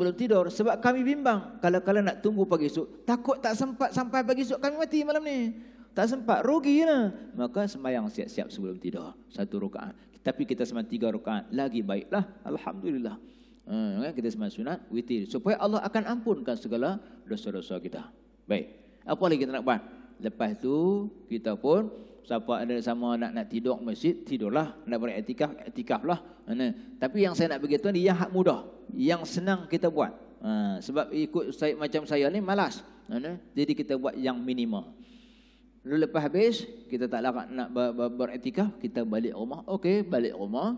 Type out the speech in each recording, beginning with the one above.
belum tidur sebab kami bimbang kalau-kalau nak tunggu pagi esok takut tak sempat sampai pagi esok kami mati malam ni tak sempat rugi lah maka sembahyang siap-siap sebelum tidur satu rakaat tapi kita sembah tiga rakaat lagi baiklah alhamdulillah hmm, kan? kita sembah sunat witir supaya Allah akan ampunkan segala dosa-dosa kita baik apa lagi kita nak buat lepas tu kita pun siapa ada sama nak nak tidur masjid tidurlah nak beretikaf etikaf lah tapi yang saya nak beritahu ni yang hak mudah yang senang kita buat. Ha, sebab ikut saya, macam saya ni malas. Ha, Jadi kita buat yang minima. Lalu lepas habis, kita tak larat nak beretikah, kita balik rumah. Okey, balik rumah.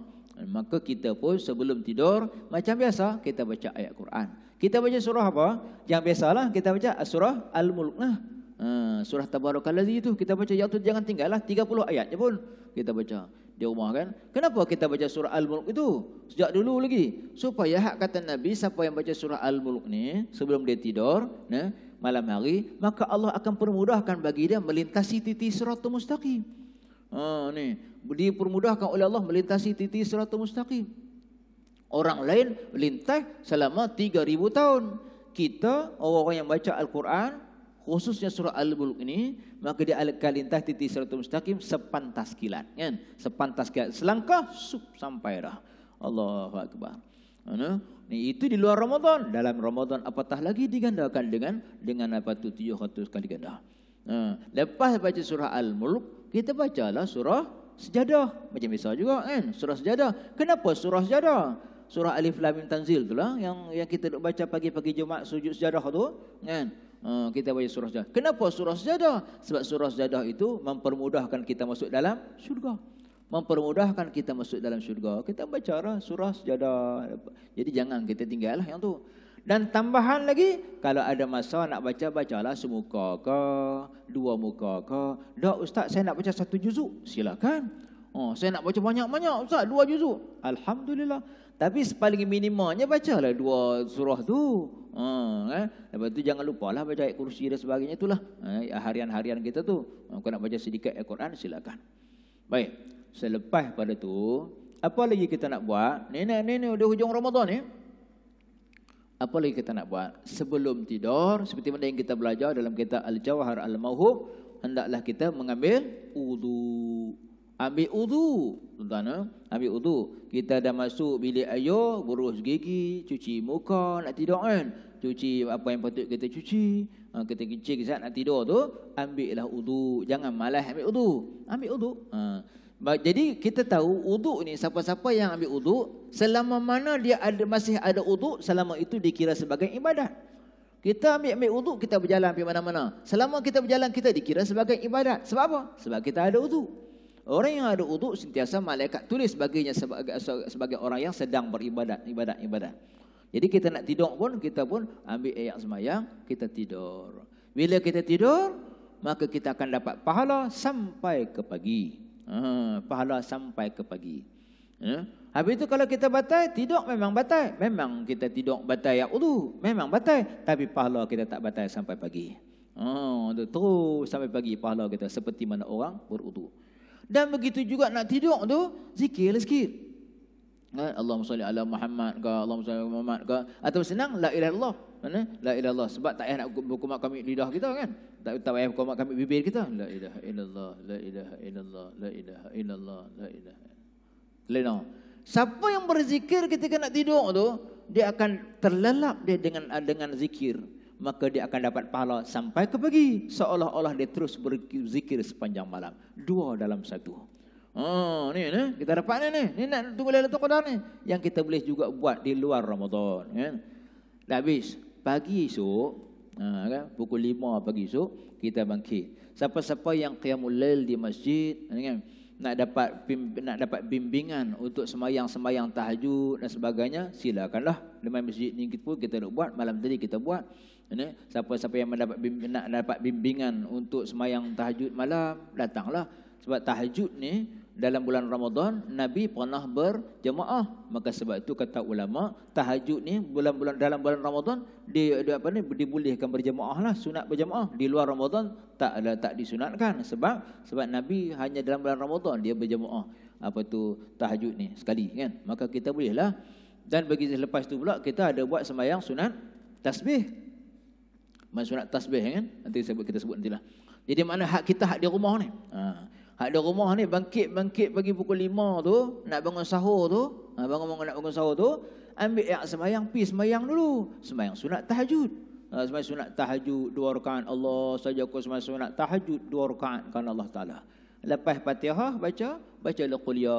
Maka kita pun sebelum tidur, macam biasa, kita baca ayat Quran. Kita baca surah apa? Yang biasalah kita baca surah Al-Mulk. Nah, Ha, surah Tabarokal Lazi itu kita baca ya tu jangan tinggallah 30 ayat je pun kita baca di rumah kan. Kenapa kita baca surah Al-Mulk itu? Sejak dulu lagi. Supaya hak kata Nabi siapa yang baca surah Al-Mulk ni sebelum dia tidur, ya, malam hari, maka Allah akan permudahkan bagi dia melintasi titik siratul mustaqim. Ha ni, permudahkan oleh Allah melintasi titik siratul mustaqim. Orang lain lintas selama 3000 tahun. Kita orang-orang yang baca Al-Quran khususnya surah Al-Mulk ini maka dia al-kalintah titik siratul mustaqim sepantas kilat kan sepantas kilat selangkah sup sampai dah Allahu akbar ana ni itu di luar Ramadan dalam Ramadan apatah lagi digandakan dengan dengan apa tu 700 kali ganda ha. lepas baca surah al-mulk kita bacalah surah sejadah macam biasa juga kan surah sejadah kenapa surah sejadah surah alif lam mim tanzil lah yang yang kita duk baca pagi-pagi Jumaat sujud sejadah tu kan Ha, kita baca surah sajadah. Kenapa surah sajadah? Sebab surah sajadah itu mempermudahkan kita masuk dalam syurga. Mempermudahkan kita masuk dalam syurga. Kita baca lah surah sajadah. Jadi jangan kita tinggal lah yang tu. Dan tambahan lagi, kalau ada masa nak baca, bacalah semuka ke, dua muka ke. Dah ustaz, saya nak baca satu juzuk. Silakan. Oh, saya nak baca banyak-banyak ustaz, dua juzuk. Alhamdulillah. Tapi paling minimanya bacalah dua surah tu. Ha, eh? Lepas tu jangan lupa lah baca ayat kursi dan sebagainya itulah. Eh, harian-harian eh, kita tu. Ha, Kalau nak baca sedikit Al-Quran silakan. Baik. Selepas pada tu. Apa lagi kita nak buat? Nenek-nenek ni ni di hujung Ramadan ni. Eh? Apa lagi kita nak buat? Sebelum tidur. Seperti mana yang kita belajar dalam kitab Al-Jawahar Al-Mawhub. Hendaklah kita mengambil uduk ambil wudu tuan-tuan eh? ambil wudu kita dah masuk bilik air berus gigi cuci muka nak tidur kan cuci apa yang patut kita cuci ha, kita kecil kisah nak tidur tu Ambil lah wudu jangan malas ambil wudu ambil wudu ha. jadi kita tahu wudu ni siapa-siapa yang ambil wudu selama mana dia ada masih ada wudu selama itu dikira sebagai ibadat kita ambil ambil wudu kita berjalan pergi mana-mana selama kita berjalan kita dikira sebagai ibadat sebab apa sebab kita ada wudu Orang yang ada uduk sentiasa malaikat tulis baginya sebagai, sebagai orang yang sedang beribadat, ibadat, ibadat. Jadi kita nak tidur pun, kita pun ambil ayat semayang, kita tidur. Bila kita tidur, maka kita akan dapat pahala sampai ke pagi. Ha, pahala sampai ke pagi. Ha? Habis itu kalau kita batal, tidur memang batal. Memang kita tidur batal ya uduk, memang batal. Tapi pahala kita tak batal sampai pagi. Oh terus sampai pagi pahala kita seperti mana orang beruduk. Dan begitu juga nak tidur tu zikir sikit. Kan? Allahumma salli ala Muhammad ke, Allahumma salli ala Muhammad ke atau senang la ilaha illallah. Mana? La ilaha illallah sebab tak payah nak berkumak kami lidah kita kan. Tak, tahu payah berkumak kami bibir kita. La ilaha illallah, la ilaha illallah, la ilaha illallah, la ilaha. Lena. Siapa yang berzikir ketika nak tidur tu, dia akan terlelap dia dengan dengan zikir maka dia akan dapat pahala sampai ke pagi seolah-olah dia terus berzikir sepanjang malam dua dalam satu ha oh, ni ni kita dapat ni ni, ni nak tunggu lailatul qadar ni yang kita boleh juga buat di luar Ramadan kan dah habis pagi esok ha kan pukul 5 pagi esok kita bangkit siapa-siapa yang qiyamul lail di masjid kan nak dapat nak dapat bimbingan untuk sembahyang-sembahyang tahajud dan sebagainya silakanlah di masjid ni kita pun kita nak buat malam tadi kita buat ini siapa-siapa yang mendapat nak dapat bimbingan untuk semayang tahajud malam, datanglah. Sebab tahajud ni dalam bulan Ramadan Nabi pernah berjemaah. Maka sebab itu kata ulama, tahajud ni bulan-bulan dalam bulan Ramadan di, di apa ni dibolehkan lah sunat berjemaah. Di luar Ramadan tak ada tak disunatkan sebab sebab Nabi hanya dalam bulan Ramadan dia berjemaah apa tu tahajud ni sekali kan. Maka kita bolehlah dan bagi selepas itu pula kita ada buat semayang sunat tasbih main sunat tasbih kan nanti sebut kita sebut nantilah jadi mana hak kita hak di rumah ni ha. hak di rumah ni bangkit-bangkit pagi pukul lima tu nak bangun sahur tu ha, bangun bangun nak bangun sahur tu ambil yang sembahyang pi sembahyang dulu semayang sunat tahajud ha, sembahyang sunat tahajud dua rakaat Allah saja aku sembahyang sunat tahajud dua rakaat kan Allah taala lepas Fatihah baca baca laqulia ya.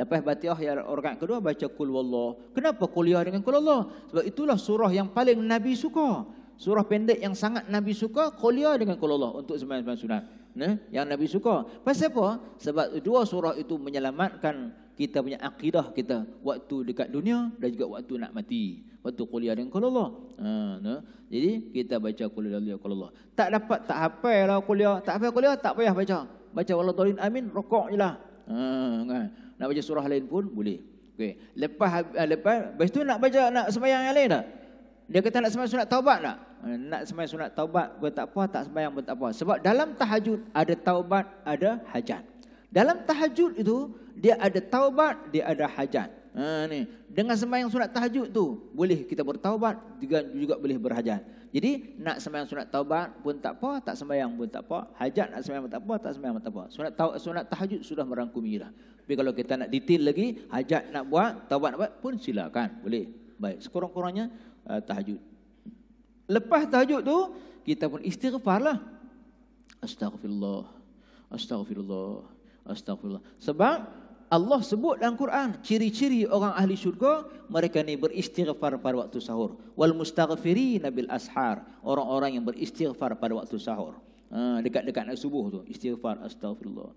lepas Fatihah yang rakaat kedua baca kul wallah kenapa qulia ya dengan kul Allah sebab itulah surah yang paling nabi suka Surah pendek yang sangat Nabi suka, kulia dengan kulia Allah untuk sembahyang-sembahyang sunat. Nah, yang Nabi suka. Pasal apa? Sebab dua surah itu menyelamatkan kita punya akidah kita waktu dekat dunia dan juga waktu nak mati. Waktu kulia dengan kulia Allah. Ha, nah. Jadi kita baca kulia dengan kulia Allah. Tak dapat, tak hafal lah kulia. Tak hafal kulia, tak payah baca. Baca Allah Dhalin Amin, rokok je lah. Ha, kan? Nak baca surah lain pun boleh. Okey. Lepas, ha, lepas, lepas tu nak baca, nak sembahyang yang lain tak? Lah. Dia kata nak sembahyang sunat taubat tak? Eh, nak sembahyang sunat taubat pun tak apa, tak sembahyang pun tak apa. Sebab dalam tahajud ada taubat, ada hajat. Dalam tahajud itu, dia ada taubat, dia ada hajat. Ha, ni. Dengan sembahyang sunat tahajud tu boleh kita bertaubat, juga, juga boleh berhajat. Jadi, nak sembahyang sunat taubat pun tak apa, tak sembahyang pun tak apa. Hajat nak sembahyang pun tak apa, tak sembahyang pun tak apa. Sunat, ta sunat tahajud sudah merangkumi lah Tapi kalau kita nak detail lagi, hajat nak buat, taubat nak buat pun silakan. Boleh. Baik. Sekurang-kurangnya, uh, tahajud. Lepas tahajud tu kita pun istighfar lah. Astaghfirullah. Astaghfirullah. Astaghfirullah. Sebab Allah sebut dalam Quran ciri-ciri orang ahli syurga mereka ni beristighfar pada waktu sahur. Wal mustaghfirina bil ashar. Orang-orang yang beristighfar pada waktu sahur. Ha, dekat-dekat nak subuh tu istighfar astagfirullah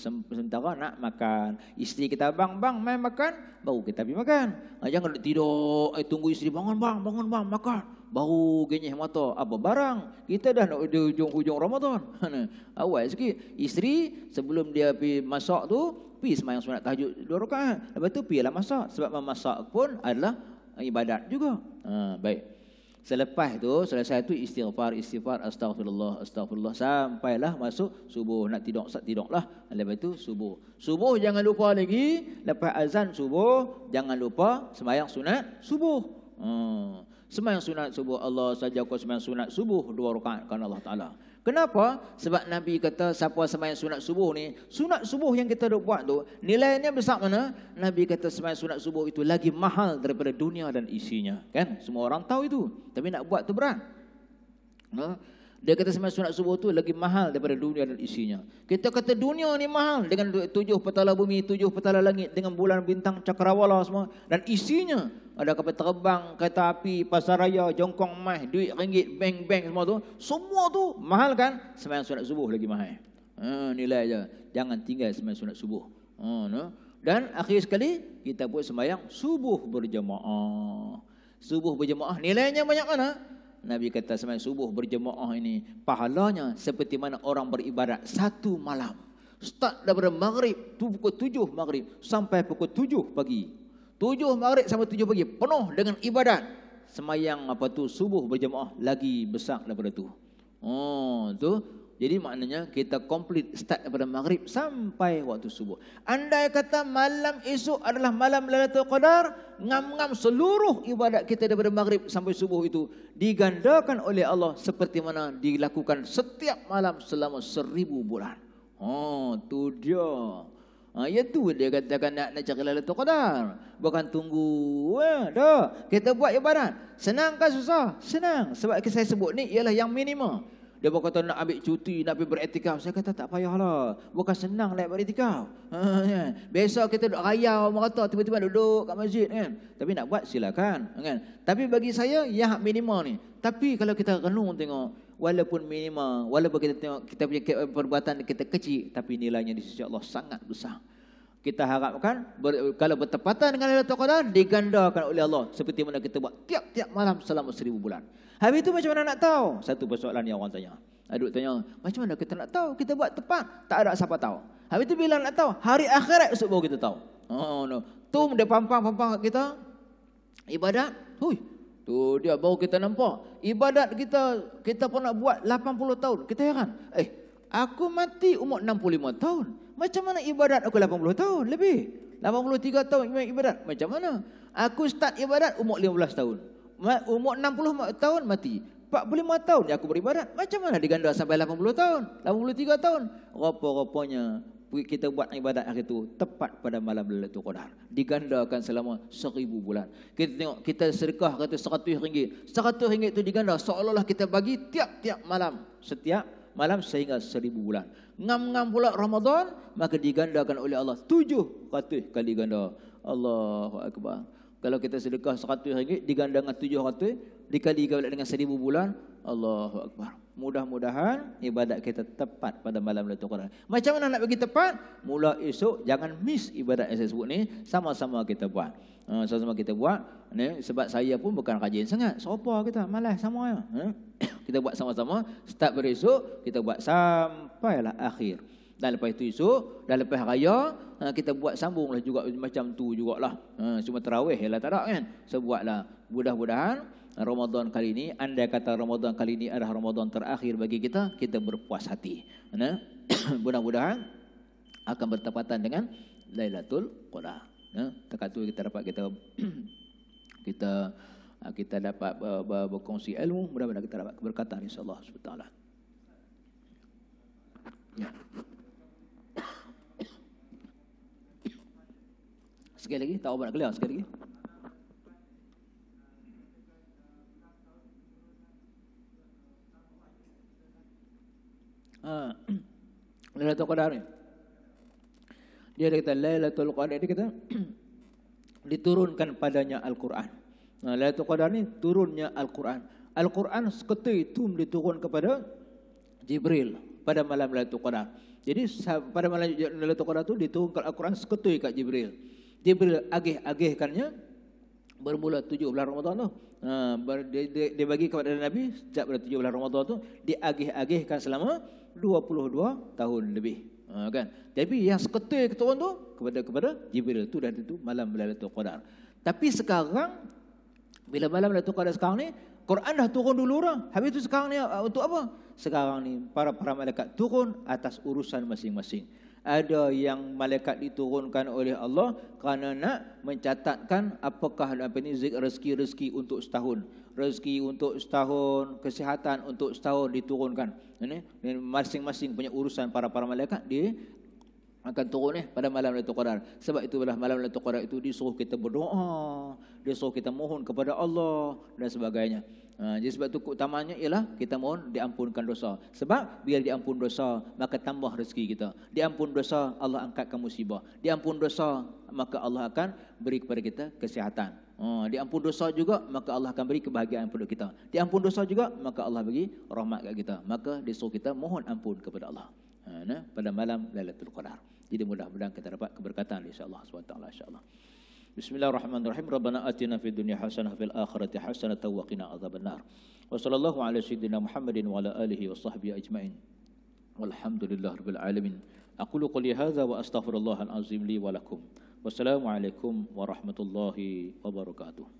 sementara nak makan isteri kita bang bang mai makan baru kita pergi makan ha, jangan tidur eh tunggu isteri bangun bang bangun bang makan baru genyeh mata apa barang kita dah nak di hujung-hujung Ramadan awal sikit isteri sebelum dia pergi masak tu pergi sembahyang sunat tahajud dua rakaat lepas tu pi lah masak sebab memasak pun adalah ibadat juga ha, baik Selepas tu selesai itu istighfar istighfar astagfirullah astagfirullah sampailah masuk subuh nak tidur sat tidurlah lepas itu subuh. Subuh jangan lupa lagi lepas azan subuh jangan lupa semayang sunat subuh. Hmm. Sembahyang sunat subuh Allah saja kau semayang sunat subuh dua rakaat kan Allah Taala. Kenapa? Sebab Nabi kata siapa semayang sunat subuh ni, sunat subuh yang kita dah buat tu, nilainya besar mana? Nabi kata semayang sunat subuh itu lagi mahal daripada dunia dan isinya. Kan? Semua orang tahu itu. Tapi nak buat tu berat. Ha? Dia kata semayang sunat subuh tu lagi mahal daripada dunia dan isinya. Kita kata dunia ni mahal dengan tujuh petala bumi, tujuh petala langit, dengan bulan, bintang, cakrawala semua. Dan isinya, ada kapal terbang, kereta api, pasaraya, jongkong mah, duit ringgit, bank-bank semua tu. Semua tu mahal kan? Semayang sunat subuh lagi mahal. Ha, nilai je. Jangan tinggal semayang sunat subuh. Ha, no? Dan akhir sekali, kita buat semayang subuh berjemaah. Subuh berjemaah nilainya banyak mana? Nabi kata sampai subuh berjemaah ini pahalanya seperti mana orang beribadat satu malam. Start daripada maghrib tu pukul tujuh maghrib sampai pukul tujuh pagi. Tujuh maghrib sampai tujuh pagi penuh dengan ibadat. Semayang apa tu subuh berjemaah lagi besar daripada tu. Oh tu jadi maknanya kita komplit start daripada maghrib sampai waktu subuh. Andai kata malam esok adalah malam Lailatul Qadar, ngam-ngam seluruh ibadat kita daripada maghrib sampai subuh itu digandakan oleh Allah seperti mana dilakukan setiap malam selama seribu bulan. Oh, tu dia. Ha, ya tu dia katakan nak nak cari Lailatul Qadar. Bukan tunggu. Ya, dah. Kita buat ibadat. Senang ke susah? Senang. Sebab saya sebut ni ialah yang minimal. Dia pun kata nak ambil cuti, nak pergi beretikaf. Saya kata tak payahlah. Bukan senang nak beretikaf. Biasa ha, kan? kita duduk raya, merata, tiba-tiba duduk kat masjid. Kan? Tapi nak buat silakan. Kan? Tapi bagi saya, ya hak minimal ni. Tapi kalau kita renung tengok, walaupun minimal, walaupun kita tengok kita punya perbuatan kita kecil, tapi nilainya di sisi Allah sangat besar. Kita harapkan ber, kalau bertepatan dengan Lailatul Qadar digandakan oleh Allah seperti mana kita buat tiap-tiap malam selama seribu bulan. Habis itu macam mana nak tahu? Satu persoalan yang orang tanya. Aduk tanya, macam mana kita nak tahu? Kita buat tepat, tak ada siapa tahu. Habis itu bila nak tahu? Hari akhirat esok baru kita tahu. Oh, no. Tu dia pampang-pampang kat kita. Ibadat, hui. Tu dia baru kita nampak. Ibadat kita, kita pun nak buat 80 tahun. Kita heran. Eh, aku mati umur 65 tahun. Macam mana ibadat aku 80 tahun lebih? 83 tahun ibadat. Macam mana? Aku start ibadat umur 15 tahun umur 60 tahun mati. 45 tahun aku beribadat. Macam mana diganda sampai 80 tahun? 83 tahun. Rupa-rupanya kita buat ibadat hari itu tepat pada malam Lailatul Qadar. Digandakan selama 1000 bulan. Kita tengok kita sedekah kata 100 ringgit. 100 ringgit itu diganda seolah-olah kita bagi tiap-tiap malam. Setiap malam sehingga 1000 bulan. Ngam-ngam pula Ramadan maka digandakan oleh Allah 700 kali ganda. Allahu Akbar. Kalau kita sedekah 100 ringgit digandakan 700 dikalikan dengan 1000 bulan, Allahu akbar. Mudah-mudahan ibadat kita tepat pada malam Lailatul Qadar. Macam mana nak bagi tepat? Mula esok jangan miss ibadat yang saya sebut ni, sama-sama kita buat. Ha, sama-sama kita buat ni sebab saya pun bukan rajin sangat. Serupa kita, malas sama ya. kita buat sama-sama, start dari kita buat sampailah akhir. Dan lepas itu esok, dan lepas raya, ha, kita buat sambung lah juga macam tu jugalah. Ha, cuma terawih lah tak ada kan. So buatlah. Mudah-mudahan Ramadan kali ini, anda kata Ramadan kali ini adalah Ramadan terakhir bagi kita, kita berpuas hati. Mudah-mudahan akan bertepatan dengan Lailatul Qadar. Tekat tu kita dapat kita kita ha, kita dapat uh, berkongsi ilmu, mudah-mudahan kita dapat keberkatan insya-Allah subhanahu wa taala. Yeah. Sekali lagi, tak apa nak keluar sekali lagi. Ha. Lailatul Qadar ni. Dia ada kata Lailatul Qadar ni kata diturunkan padanya Al-Quran. Nah, Lailatul Qadar ni turunnya Al-Quran. Al-Quran seketika itu diturun kepada Jibril pada malam Lailatul Qadar. Jadi pada malam Lailatul Qadar itu diturunkan Al-Quran seketika kepada Jibril. Dia bila agih-agihkannya bermula tujuh bulan Ramadhan tu. Ha, dia, dia, dia bagi kepada Nabi sejak pada tujuh bulan Ramadhan tu dia agih agihkan selama 22 tahun lebih. Ha, kan? Tapi yang seketul ketua tu kepada kepada Jibril tu dan tentu malam Lailatul Qadar. Tapi sekarang bila malam Lailatul Qadar sekarang ni Quran dah turun dulu dah. Habis tu sekarang ni uh, untuk apa? Sekarang ni para para malaikat turun atas urusan masing-masing ada yang malaikat diturunkan oleh Allah kerana nak mencatatkan apakah apa ni rezeki-rezeki untuk setahun rezeki untuk setahun kesihatan untuk setahun diturunkan ini masing-masing punya urusan para para malaikat di akan turun eh pada malam Lailatul Qadar. Sebab itu pada malam Lailatul Qadar itu disuruh kita berdoa, disuruh kita mohon kepada Allah dan sebagainya. Ha, jadi sebab itu utamanya ialah kita mohon diampunkan dosa. Sebab bila diampun dosa, maka tambah rezeki kita. Diampun dosa, Allah angkatkan musibah. Diampun dosa, maka Allah akan beri kepada kita kesihatan. Ha, diampun dosa juga, maka Allah akan beri kebahagiaan kepada kita. Diampun dosa juga, maka Allah beri rahmat kepada kita. Maka disuruh kita mohon ampun kepada Allah. Ah, nah, pada malam Lailatul Qadar. Jadi mudah-mudahan kita dapat keberkatan insya-Allah SWT insya-Allah. Bismillahirrahmanirrahim. Rabbana atina fid dunya hasanah fil akhirati hasanah wa qina adzabannar. Wa sallallahu ala sayyidina Muhammadin wa ala alihi wa sahbihi ajma'in. Walhamdulillahirabbil alamin. Aqulu qouli hadza wa astaghfirullahal azim li wa lakum. Wassalamu alaikum warahmatullahi wabarakatuh.